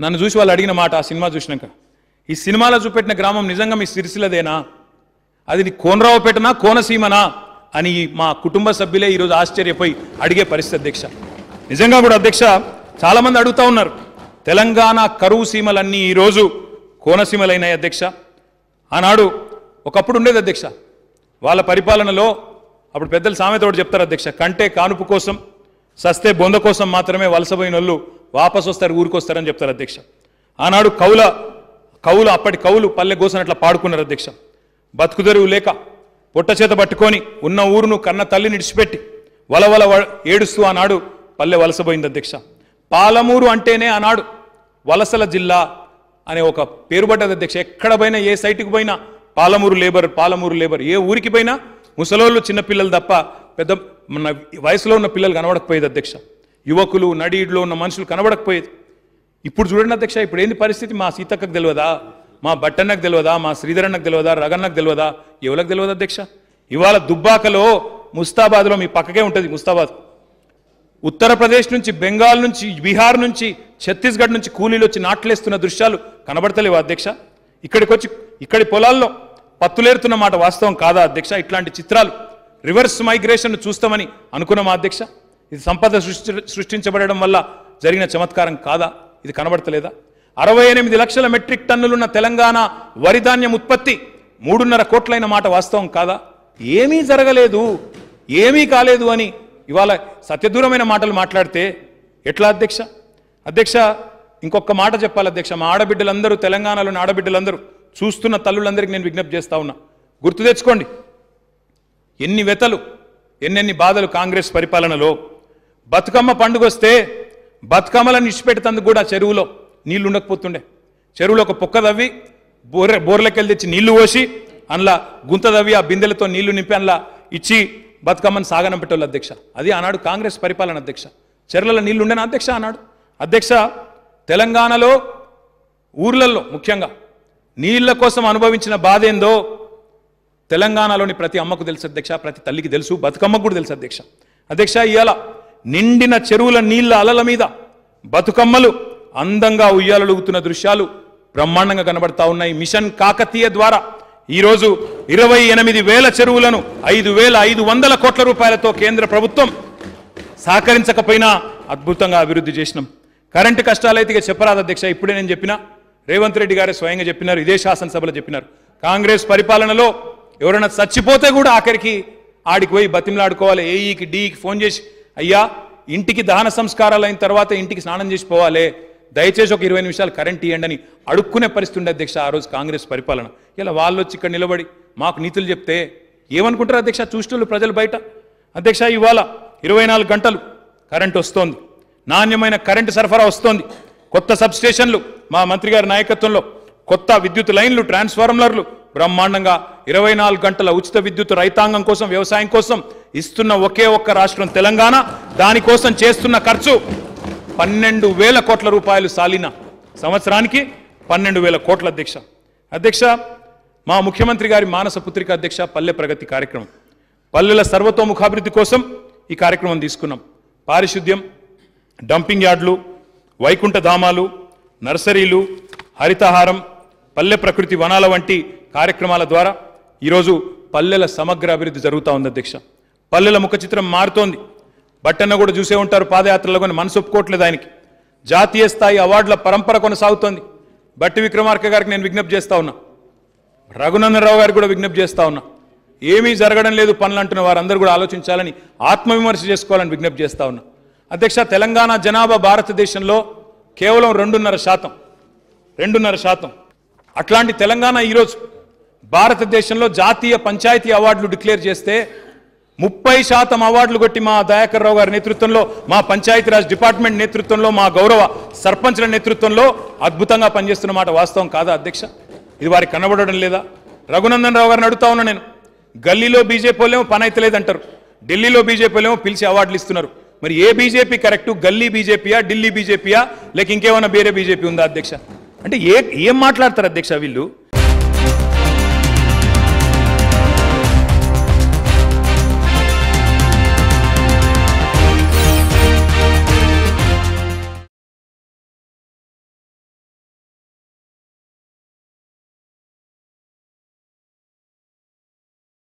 Speaker 1: నన్ను చూసి వాళ్ళు అడిగిన మాట ఆ సినిమా చూసినాక ఈ సినిమాలో చూపెట్టిన గ్రామం నిజంగా మీ సిరిసిలదేనా అది కోనరావుపేటనా కోనసీమనా అని మా కుటుంబ సభ్యులే ఈరోజు ఆశ్చర్యపోయి అడిగే పరిస్థితి అధ్యక్ష నిజంగా కూడా అధ్యక్ష చాలామంది అడుగుతూ ఉన్నారు తెలంగాణ కరువు సీమలన్నీ ఈరోజు కోనసీమలైనాయి అధ్యక్ష ఆనాడు ఒకప్పుడు ఉండేది అధ్యక్ష వాళ్ళ పరిపాలనలో అప్పుడు పెద్దలు సామెతోడు చెప్తారు అధ్యక్ష కంటే కానుపు కోసం సస్తే బొంద కోసం మాత్రమే వలసపోయిన వాళ్ళు వాపసు వస్తారు ఊరికొస్తారని చెప్తారు అధ్యక్ష ఆనాడు కౌల కౌలు అప్పటి కౌలు పల్లె అట్లా పాడుకున్నారు అధ్యక్ష బతుకుదరువు లేక పొట్ట చేత పట్టుకొని ఉన్న ఊరును కన్న తల్లిని ఇడిచిపెట్టి వలవల ఏడుస్తూ ఆనాడు పల్లె వలసపోయింది అధ్యక్ష పాలమూరు అంటేనే ఆనాడు వలసల జిల్లా అనే ఒక పడ్డది అధ్యక్ష ఎక్కడ పోయినా ఏ సైట్కి పోయినా పాలమూరు లేబర్ పాలమూరు లేబర్ ఏ ఊరికి పోయినా ముసలోళ్ళు చిన్నపిల్లలు తప్ప పెద్ద మన వయసులో ఉన్న పిల్లలు కనబడకపోయేది అధ్యక్ష యువకులు నడీడులో ఉన్న మనుషులు కనబడకపోయేది ఇప్పుడు చూడండి అధ్యక్ష ఇప్పుడు ఏంది పరిస్థితి మా సీతక్కకు తెలియదా మా బట్టన్నకు తెలియదా మా శ్రీధరన్నకు తెలియదా రగన్నకు తెలియదా ఎవరికి తెలియదు అధ్యక్ష ఇవాళ దుబ్బాకలో ముస్తాబాద్లో మీ పక్కకే ఉంటుంది ముస్తాబాద్ ఉత్తరప్రదేశ్ నుంచి బెంగాల్ నుంచి బీహార్ నుంచి ఛత్తీస్గఢ్ నుంచి కూలీలు వచ్చి నాట్లేస్తున్న దృశ్యాలు కనబడతలేవు అధ్యక్ష ఇక్కడికి వచ్చి ఇక్కడి పొలాల్లో పత్తులేరుతున్న మాట వాస్తవం కాదా అధ్యక్ష ఇట్లాంటి చిత్రాలు రివర్స్ మైగ్రేషన్ చూస్తామని అనుకున్న మా అధ్యక్ష ఇది సంపద సృష్టి సృష్టించబడడం వల్ల జరిగిన చమత్కారం కాదా ఇది కనబడతలేదా అరవై ఎనిమిది లక్షల మెట్రిక్ టన్నులున్న తెలంగాణ వరిధాన్యం ఉత్పత్తి మూడున్నర కోట్లైన మాట వాస్తవం కాదా ఏమీ జరగలేదు ఏమీ కాలేదు అని ఇవాళ సత్యదూరమైన మాటలు మాట్లాడితే ఎట్లా అధ్యక్ష అధ్యక్ష ఇంకొక మాట చెప్పాలి అధ్యక్ష మా ఆడబిడ్డలందరూ తెలంగాణలోని ఆడబిడ్డలందరూ చూస్తున్న తల్లులందరికీ నేను విజ్ఞప్తి చేస్తా ఉన్నా గుర్తు తెచ్చుకోండి ఎన్ని వెతలు ఎన్నెన్ని బాధలు కాంగ్రెస్ పరిపాలనలో బతుకమ్మ పండుగ వస్తే బతుకమ్మలను ఇచ్చిపెడుతుంది కూడా చెరువులో నీళ్లు ఉండకపోతుండే చెరువులో ఒక పొక్క తవ్వి బోర్ర బోర్లకెళ్ళి తెచ్చి నీళ్లు పోసి అందులో గుంత తవ్వి ఆ బిందెలతో నీళ్లు నింపి అందులో ఇచ్చి బతుకమ్మను సాగనం పెట్టేవాళ్ళు అధ్యక్ష అది ఆనాడు కాంగ్రెస్ పరిపాలన అధ్యక్ష చెరువులలో నీళ్లు ఉండేనా అధ్యక్ష అన్నాడు అధ్యక్ష తెలంగాణలో ఊర్లలో ముఖ్యంగా నీళ్ల కోసం అనుభవించిన బాధ ఏందో తెలంగాణలోని ప్రతి అమ్మకు తెలుసు అధ్యక్ష ప్రతి తల్లికి తెలుసు బతుకమ్మకు కూడా తెలుసు అధ్యక్ష అధ్యక్ష ఇవాళ నిండిన చెరువుల నీళ్ల అలల మీద బతుకమ్మలు అందంగా ఉయ్యాలలుగుతున్న దృశ్యాలు బ్రహ్మాండంగా కనబడతా ఉన్నాయి మిషన్ కాకతీయ ద్వారా ఈరోజు ఇరవై ఎనిమిది వేల చెరువులను ఐదు వేల ఐదు వందల కోట్ల రూపాయలతో కేంద్ర ప్రభుత్వం సహకరించకపోయినా అద్భుతంగా అభివృద్ధి చేసినాం కరెంటు కష్టాలైతే చెప్పరాదు అధ్యక్ష ఇప్పుడే నేను చెప్పిన రేవంత్ రెడ్డి గారే స్వయంగా చెప్పినారు ఇదే శాసనసభలో చెప్పినారు కాంగ్రెస్ పరిపాలనలో ఎవరైనా చచ్చిపోతే కూడా ఆఖరికి ఆడికి పోయి బతిమలాడుకోవాలి ఏఈకి e డీకి e ఫోన్ చేసి అయ్యా ఇంటికి దహన సంస్కారాలు అయిన తర్వాత ఇంటికి స్నానం చేసిపోవాలి దయచేసి ఒక ఇరవై నిమిషాలు కరెంట్ ఇవ్వండి అని అడుక్కునే పరిస్థితి ఉండే అధ్యక్ష ఆ రోజు కాంగ్రెస్ పరిపాలన ఇలా వాళ్ళు వచ్చి ఇక్కడ నిలబడి మాకు నీతులు చెప్తే ఏమనుకుంటారు అధ్యక్ష చూస్తున్నారు ప్రజలు బయట అధ్యక్ష ఇవాళ ఇరవై నాలుగు గంటలు కరెంట్ వస్తోంది నాణ్యమైన కరెంటు సరఫరా వస్తోంది కొత్త సబ్స్టేషన్లు మా మంత్రి గారి నాయకత్వంలో కొత్త విద్యుత్ లైన్లు ట్రాన్స్ఫార్మర్లు బ్రహ్మాండంగా ఇరవై నాలుగు గంటల ఉచిత విద్యుత్ రైతాంగం కోసం వ్యవసాయం కోసం ఇస్తున్న ఒకే ఒక్క రాష్ట్రం తెలంగాణ దానికోసం చేస్తున్న ఖర్చు పన్నెండు వేల కోట్ల రూపాయలు సాలిన సంవత్సరానికి పన్నెండు వేల కోట్ల అధ్యక్ష అధ్యక్ష మా ముఖ్యమంత్రి గారి మానస పుత్రిక అధ్యక్ష పల్లె ప్రగతి కార్యక్రమం పల్లెల సర్వతోముఖాభివృద్ధి కోసం ఈ కార్యక్రమం తీసుకున్నాం పారిశుద్ధ్యం డంపింగ్ యార్డులు వైకుంఠధామాలు నర్సరీలు హరితహారం పల్లె ప్రకృతి వనాల వంటి కార్యక్రమాల ద్వారా ఈరోజు పల్లెల సమగ్ర అభివృద్ధి జరుగుతూ ఉంది అధ్యక్ష పల్లెల ముఖ చిత్రం మారుతోంది బట్టన్న కూడా చూసే ఉంటారు పాదయాత్రలో కొన్ని మనసు ఒప్పుకోవట్లేదు ఆయనకి జాతీయ స్థాయి అవార్డుల పరంపర కొనసాగుతోంది బట్టి విక్రమార్క గారికి నేను విజ్ఞప్తి చేస్తా ఉన్నా రఘునందనరావు గారికి కూడా విజ్ఞప్తి చేస్తా ఉన్నా ఏమీ జరగడం లేదు పనులు అంటున్న వారందరూ కూడా ఆలోచించాలని ఆత్మవిమర్శ చేసుకోవాలని విజ్ఞప్తి చేస్తా ఉన్నా అధ్యక్ష తెలంగాణ జనాభా భారతదేశంలో కేవలం రెండున్నర శాతం రెండున్నర శాతం అట్లాంటి తెలంగాణ ఈరోజు భారతదేశంలో జాతీయ పంచాయతీ అవార్డులు డిక్లేర్ చేస్తే ముప్పై శాతం అవార్డులు కొట్టి మా దయాకర్ రావు గారి నేతృత్వంలో మా పంచాయతీరాజ్ డిపార్ట్మెంట్ నేతృత్వంలో మా గౌరవ సర్పంచ్ల నేతృత్వంలో అద్భుతంగా పనిచేస్తున్న మాట వాస్తవం కాదా అధ్యక్ష ఇది వారికి కనబడడం లేదా రఘునందన్ రావు గారిని అడుగుతా ఉన్నా నేను గల్లీలో బీజేపీ వాళ్ళేమో పని అయితే లేదంటారు ఢిల్లీలో బీజేపీ వాళ్ళేమో పిలిచి అవార్డులు ఇస్తున్నారు మరి ఏ బీజేపీ కరెక్టు గల్లీ బీజేపీయా ఢిల్లీ బీజేపీయా లేక ఇంకేమైనా వేరే బీజేపీ ఉందా అధ్యక్ష అంటే ఏ ఏం మాట్లాడతారు అధ్యక్ష వీళ్ళు